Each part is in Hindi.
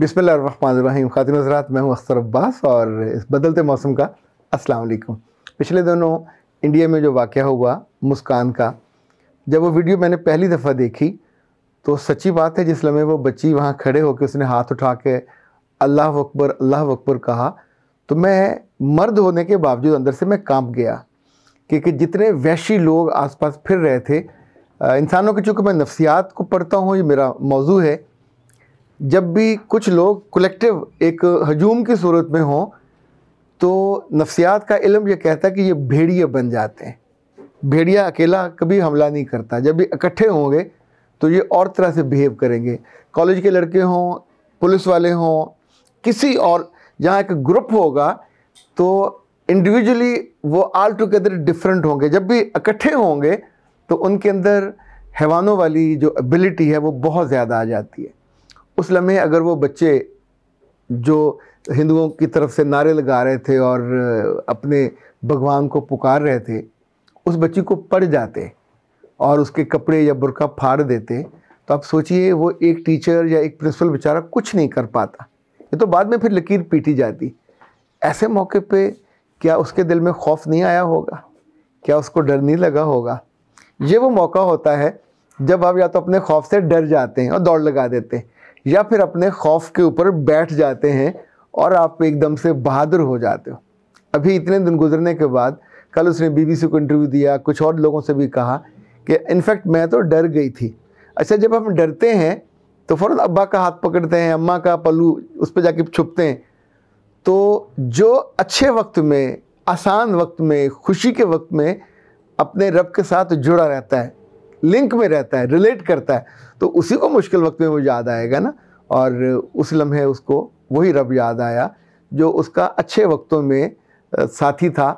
बिसमीम ख़ातिन हजरात मैं हूँ अख्तर अब्बास और इस बदलते मौसम का अस्सलाम वालेकुम पिछले दोनों इंडिया में जो वाक़ हुआ मुस्कान का जब वो वीडियो मैंने पहली दफ़ा देखी तो सच्ची बात है जिस लम्हे वो बच्ची वहाँ खड़े होकर उसने हाथ उठा के अल्लाह अकबर अल्लाह अकबर कहा तो मैं मर्द होने के बावजूद अंदर से मैं कांप गया क्योंकि जितने वैशी लोग आसपास फिर रहे थे इंसानों के चूँकि मैं नफ्सियात को पढ़ता हूँ ये मेरा मौजू है जब भी कुछ लोग कलेक्टिव एक हजूम की सूरत में हों तो नफ्सियात का इलम यह कहता है कि ये भेड़िए बन जाते हैं भेड़िया अकेला कभी हमला नहीं करता जब भी इकट्ठे होंगे तो ये और तरह से बिहेव करेंगे कॉलेज के लड़के हों पुलिस वाले हों किसी और जहाँ एक ग्रुप होगा तो इंडिविजुअली वो आल टुगेदर डिफरेंट होंगे जब भी इकट्ठे होंगे तो उनके अंदर हैवानों वाली जो एबिलिटी है वो बहुत ज़्यादा आ जाती है उस लम्हे अगर वो बच्चे जो हिंदुओं की तरफ से नारे लगा रहे थे और अपने भगवान को पुकार रहे थे उस बच्ची को पढ़ जाते और उसके कपड़े या बुरका फाड़ देते तो आप सोचिए वो एक टीचर या एक प्रिंसिपल बेचारा कुछ नहीं कर पाता ये तो बाद में फिर लकीर पीटी जाती ऐसे मौके पे क्या उसके दिल में खौफ नहीं आया होगा क्या उसको डर नहीं लगा होगा ये वो मौका होता है जब आप या तो अपने खौफ से डर जाते हैं और दौड़ लगा देते हैं या फिर अपने खौफ के ऊपर बैठ जाते हैं और आप एकदम से बहादुर हो जाते हो अभी इतने दिन गुजरने के बाद कल उसने बीबीसी को इंटरव्यू दिया कुछ और लोगों से भी कहा कि इनफैक्ट मैं तो डर गई थी अच्छा जब हम डरते हैं तो फ़ौरन अब्बा का हाथ पकड़ते हैं अम्मा का पल्लू उस पर जाके छुपते हैं तो जो अच्छे वक्त में आसान वक्त में खुशी के वक्त में अपने रब के साथ जुड़ा रहता है लिंक में रहता है रिलेट करता है तो उसी को मुश्किल वक्त में वो याद आएगा ना और उस लम्हे उसको वही रब याद आया जो उसका अच्छे वक्तों में साथी था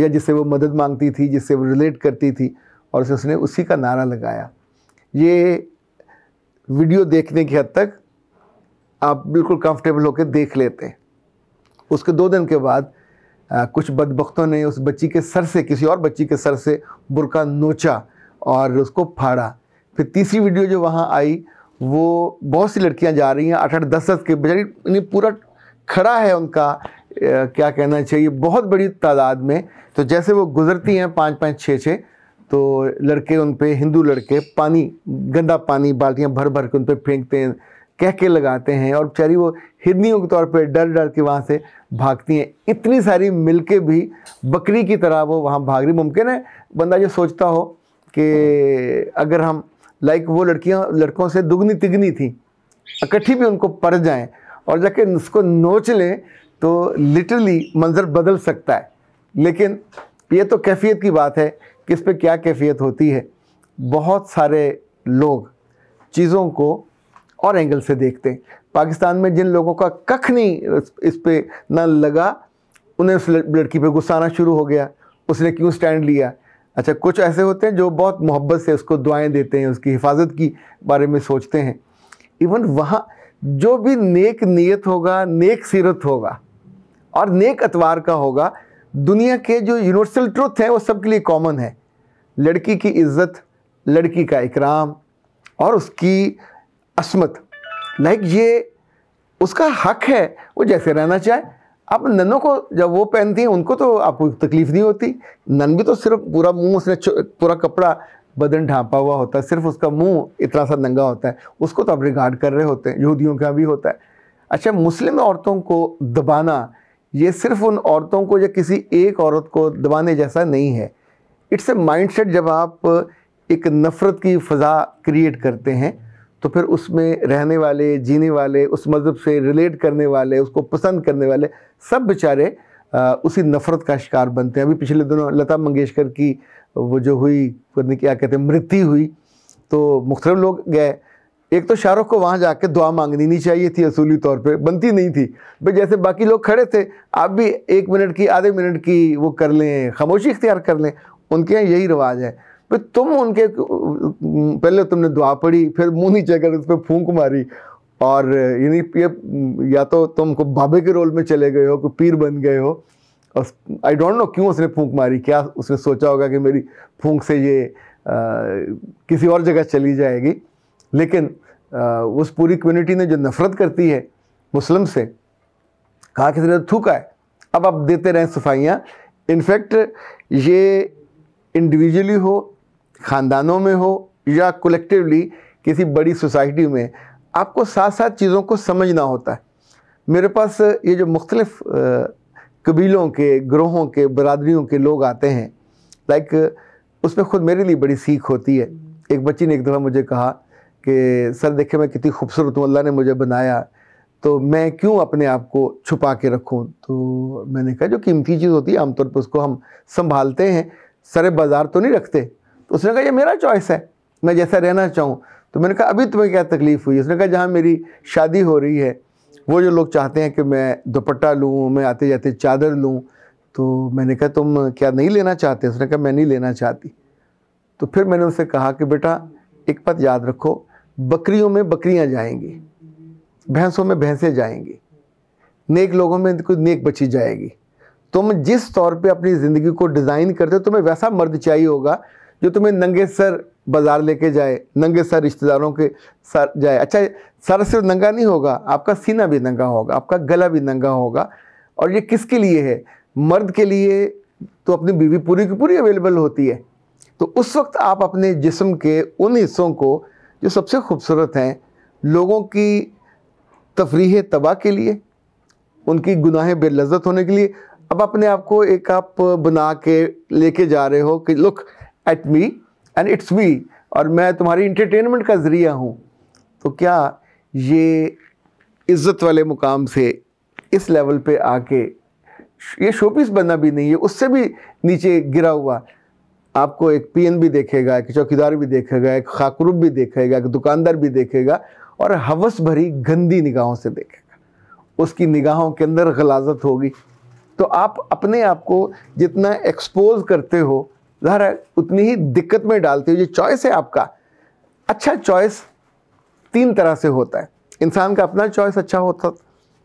या जिससे वो मदद मांगती थी जिससे वो रिलेट करती थी और उसे उसने उसी का नारा लगाया ये वीडियो देखने की हद तक आप बिल्कुल कंफर्टेबल होकर देख लेते हैं उसके दो दिन के बाद आ, कुछ बदबख्तों ने उस बच्ची के सर से किसी और बच्ची के सर से बुरका नोचा और उसको फाड़ा फिर तीसरी वीडियो जो वहाँ आई वो बहुत सी लड़कियाँ जा रही हैं आठ आठ दस दस के बेचारी इन्हें पूरा खड़ा है उनका क्या कहना चाहिए बहुत बड़ी तादाद में तो जैसे वो गुजरती हैं पाँच पाँच छः छः तो लड़के उन पर हिंदू लड़के पानी गंदा पानी बाल्टियाँ भर भर के उन पर फेंकते हैं कह के लगाते हैं और बेचारी वो हिरनियों के तौर पे डर डर के वहाँ से भागती हैं इतनी सारी मिलके भी बकरी की तरह वो वहाँ भाग रही मुमकिन है बंदा जो सोचता हो कि अगर हम लाइक वो लड़कियां लड़कों से दुगनी तिगनी थी इकट्ठी भी उनको पड़ जाएं और जाके उसको नोच लें तो लिटरली मंज़र बदल सकता है लेकिन ये तो कैफियत की बात है कि इस पर क्या कैफियत होती है बहुत सारे लोग चीज़ों को और एंगल से देखते हैं पाकिस्तान में जिन लोगों का कख नहीं इस पर ना लगा उन्हें उस लड़की पे गुस्सा आना शुरू हो गया उसने क्यों स्टैंड लिया अच्छा कुछ ऐसे होते हैं जो बहुत मोहब्बत से उसको दुआएं देते हैं उसकी हिफाजत की बारे में सोचते हैं इवन वहाँ जो भी नेक नीयत होगा नेक सीरत होगा और नेक अतवार का होगा दुनिया के जो यूनिवर्सल ट्रुथ हैं वो सबके लिए कॉमन है लड़की की इज्जत लड़की का इकराम और उसकी असमत लाइक ये उसका हक है वो जैसे रहना चाहे अब ननों को जब वो पहनती हैं उनको तो आपको तकलीफ नहीं होती नन भी तो सिर्फ पूरा मुंह उसने पूरा कपड़ा बदन ढांपा हुआ होता है सिर्फ उसका मुंह इतना सा नंगा होता है उसको तो आप रिगार्ड कर रहे होते हैं यहूदियों का भी होता है अच्छा मुस्लिम औरतों को दबाना ये सिर्फ उन औरतों को या किसी एक औरत को दबाने जैसा नहीं है इट्स ए माइंड जब आप एक नफ़रत की फ़ज़ा क्रिएट करते हैं तो फिर उसमें रहने वाले जीने वाले उस मज़हब से रिलेट करने वाले उसको पसंद करने वाले सब बेचारे उसी नफ़रत का शिकार बनते हैं अभी पिछले दिनों लता मंगेशकर की वो जो हुई क्या कहते हैं मृत्यु हुई तो मुख्तल लोग गए एक तो शाहरुख को वहाँ कर दुआ मांगनी नहीं चाहिए थी असूली तौर पर बनती नहीं थी भाई जैसे बाकी लोग खड़े थे आप भी एक मिनट की आधे मिनट की वो कर लें खामोशी इख्तियार कर लें उनके यहाँ यही रिवाज है भाई तुम उनके पहले तुमने दुआ पढ़ी फिर मुंह नीचे कर उस पर फूंक मारी और यानी ये या तो तुम को बाबे के रोल में चले गए हो कोई पीर बन गए हो और आई डोंट नो क्यों उसने फूंक मारी क्या उसने सोचा होगा कि मेरी फूंक से ये आ, किसी और जगह चली जाएगी लेकिन आ, उस पूरी कम्युनिटी ने जो नफ़रत करती है मुस्लिम से कहा किसी ने थूका है अब आप देते रहें सफाइयाँ इनफैक्ट ये इंडिविजुअली हो ख़ानदानों में हो या कलेक्टिवली किसी बड़ी सोसाइटी में आपको साथ साथ चीज़ों को समझना होता है मेरे पास ये जो मुख्तलफ कबीलों के ग्रोहों के बरदरीों के लोग आते हैं लाइक उसमें ख़ुद मेरे लिए बड़ी सीख होती है एक बच्ची ने एक दफ़ा मुझे कहा कि सर देखे मैं कितनी खूबसूरत हूँ अल्लाह ने मुझे बनाया तो मैं क्यों अपने आप को छुपा के रखूँ तो मैंने कहा जो कीमती चीज़ होती है आमतौर पर उसको हम संभालते हैं सरे बाज़ार तो नहीं रखते तो उसने कहा ये मेरा चॉइस है मैं जैसा रहना चाहूँ तो मैंने कहा अभी तुम्हें क्या तकलीफ़ हुई उसने कहा जहाँ मेरी शादी हो रही है वो जो लोग चाहते हैं कि मैं दुपट्टा लूँ मैं आते जाते चादर लूँ तो मैंने कहा तुम क्या नहीं लेना चाहते उसने कहा मैं नहीं लेना चाहती तो फिर मैंने उसे कहा कि बेटा एक बात याद रखो बकरियों में बकरियाँ जाएंगी भैंसों में भैंसें जाएंगी नेक लोगों में कुछ नेक बची जाएगी तुम जिस तौर पे अपनी ज़िंदगी को डिज़ाइन करते हो तुम्हें वैसा मर्द चाहिए होगा जो तुम्हें नंगे सर बाज़ार लेके जाए नंगे सर रिश्तेदारों के सर जाए अच्छा सर सिर्फ नंगा नहीं होगा आपका सीना भी नंगा होगा आपका गला भी नंगा होगा और ये किसके लिए है मर्द के लिए तो अपनी बीवी पूरी की पूरी अवेलेबल होती है तो उस वक्त आप अपने जिस्म के उन हिस्सों को जो सबसे खूबसूरत हैं लोगों की तफरीह तबाह के लिए उनकी गुनाहें बेलजत होने के लिए अब अपने आप को एक आप बना के लेके जा रहे हो कि look at me and it's me और मैं तुम्हारी इंटरटेनमेंट का ज़रिया हूँ तो क्या ये इज़्ज़त वाले मुकाम से इस लेवल पे आके ये शोपीस बनना भी नहीं है उससे भी नीचे गिरा हुआ आपको एक पीएन भी देखेगा एक चौकीदार भी देखेगा एक खाकरूब भी देखेगा एक दुकानदार भी देखेगा और हवस भरी गंदी निगाहों से देखेगा उसकी निगाहों के अंदर गलाजत होगी तो आप अपने आप को जितना एक्सपोज करते हो ज़रा उतनी ही दिक्कत में डालती हूँ ये चॉइस है आपका अच्छा चॉइस तीन तरह से होता है इंसान का अपना चॉइस अच्छा होता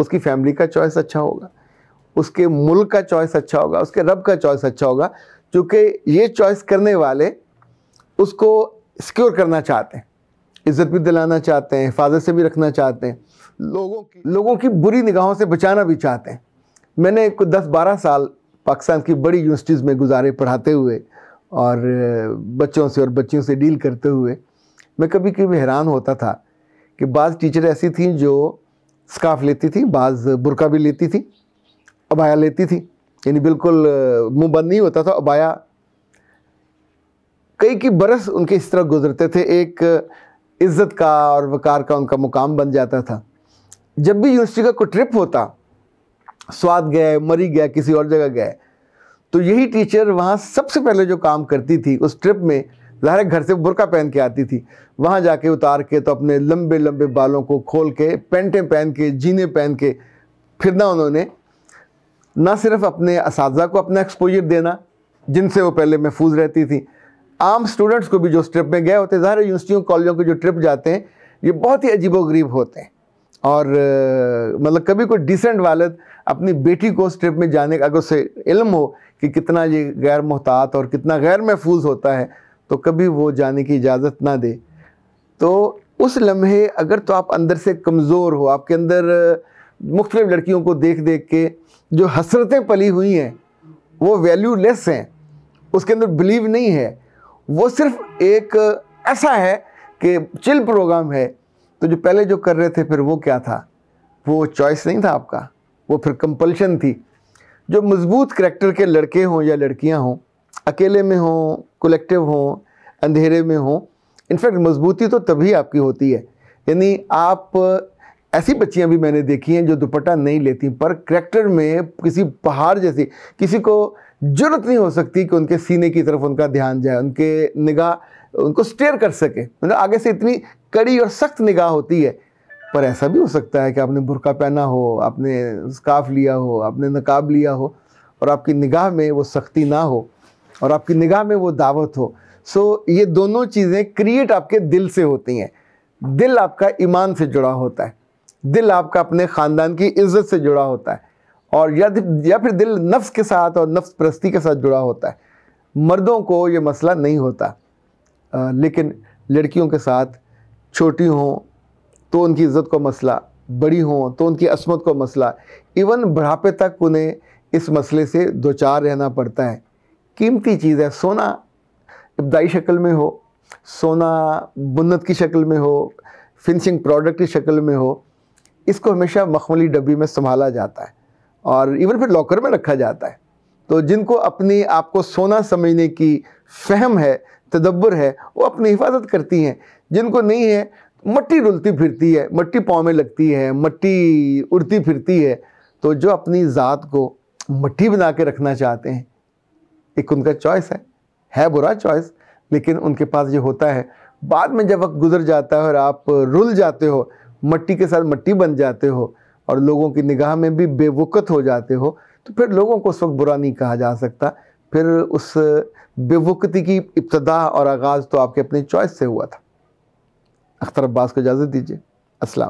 उसकी फैमिली का चॉइस अच्छा होगा उसके मुल्क का चॉइस अच्छा होगा उसके रब का चॉइस अच्छा होगा क्योंकि ये चॉइस करने वाले उसको सिक्योर करना चाहते हैं इज़्ज़त भी दिलाना चाहते हैं हिफाजत से भी रखना चाहते हैं लोगों की लोगों की बुरी निगाहों से बचाना भी चाहते हैं मैंने कुछ दस बारह साल पाकिस्तान की बड़ी यूनिवर्सिटीज़ में गुजारे पढ़ाते हुए और बच्चों से और बच्चियों से डील करते हुए मैं कभी कभी हैरान होता था कि बाज़ टीचर ऐसी थी जो स्काफ लेती थी बाज़ बुरका भी लेती थी अबाया लेती थी यानी बिल्कुल मुंह बंद नहीं होता था अबाया कई की बरस उनके इस तरह गुजरते थे एक इज़्ज़त का और वक़ार का उनका मुकाम बन जाता था जब भी यूनिवर्सिटी का कोई ट्रिप होता स्वाद गए मरी गए किसी और जगह गए तो यही टीचर वहाँ सबसे पहले जो काम करती थी उस ट्रिप में ज़ाहिर घर से बुरका पहन के आती थी वहाँ जाके उतार के तो अपने लंबे लंबे बालों को खोल के पेंटें पहन के जीने पहन के फिरना उन्होंने ना सिर्फ अपने इस को अपना एक्सपोजर देना जिनसे वो पहले महफूज रहती थी आम स्टूडेंट्स को भी जो ट्रिप में गए होते ज़ाहिर यूनिवर्सिटियों कॉलेजों के जो ट्रिप जाते हैं ये बहुत ही अजीबो गरीब होते हैं और मतलब कभी कोई डिसेंट वालद अपनी बेटी को उस ट्रिप में जाने का अगर उसे इल्म हो कि कितना ये गैर मोहतात और कितना गैर महफूज होता है तो कभी वो जाने की इजाज़त ना दे तो उस लम्हे अगर तो आप अंदर से कमज़ोर हो आपके अंदर मुख्तलिफ़ लड़कियों को देख देख के जो हसरतें पली हुई हैं वो वैल्यू लेस हैं उसके अंदर बिलीव नहीं है वो सिर्फ एक ऐसा है कि चिल प्रोग्राम है तो जो पहले जो कर रहे थे फिर वो क्या था वो चॉइस नहीं था आपका वो फिर कंपल्शन थी जो मज़बूत करेक्टर के लड़के हों या लड़कियां हों अकेले में हों कलेक्टिव हों अंधेरे में हों इनफैक्ट मजबूती तो तभी आपकी होती है यानी आप ऐसी बच्चियां भी मैंने देखी हैं जो दुपट्टा नहीं लेती पर करेक्टर में किसी पहाड़ जैसी किसी को जरूरत नहीं हो सकती कि उनके सीने की तरफ उनका ध्यान जाए उनके निगाह उनको स्टेयर कर सके मतलब आगे से इतनी कड़ी और सख्त निगाह होती है पर ऐसा भी हो सकता है कि आपने बुरका पहना हो आपने स्काफ लिया हो आपने नकाब लिया हो और आपकी निगाह में वो सख्ती ना हो और आपकी निगाह में वो दावत हो सो ये दोनों चीज़ें क्रिएट आपके दिल से होती हैं दिल आपका ईमान से जुड़ा होता है दिल आपका अपने ख़ानदान की इज्जत से जुड़ा होता है और या या फिर दिल नफ्स के साथ और नफ्स प्रस्ती के साथ जुड़ा होता है मर्दों को ये मसला नहीं होता आ, लेकिन लड़कियों के साथ छोटी हों तो उनकी इज़्ज़त को मसला बड़ी हों तो उनकी असमत को मसला इवन बुढ़ापे तक उन्हें इस मसले से दो चार रहना पड़ता है कीमती चीज़ है सोना इब्दाई शक्ल में हो सोना बुनत की शक्ल में हो फिनिशिंग प्रोडक्ट की शक्ल में हो इसको हमेशा मखमली डब्बी में संभाला जाता है और इवन फिर लॉकर में रखा जाता है तो जिनको अपनी आपको सोना समझने की फहम है तदब्बर है वो अपनी हिफाजत करती हैं जिनको नहीं है मट्टी रुलती फिरती है मट्टी पाँव में लगती है मट्टी उड़ती फिरती है तो जो अपनी ज़ात को मट्टी बना के रखना चाहते हैं एक उनका चॉइस है है बुरा चॉइस लेकिन उनके पास ये होता है बाद में जब वक्त गुजर जाता है और आप रुल जाते हो मट्टी के साथ मट्टी बन जाते हो और लोगों की निगाह में भी बेवकत हो जाते हो तो फिर लोगों को उस वक्त बुरा नहीं कहा जा सकता फिर उस बेवकती की इब्तदा और आगाज़ तो आपके अपने चॉइस से हुआ था अख्तर अब्बास को इजाज़त दीजिए असल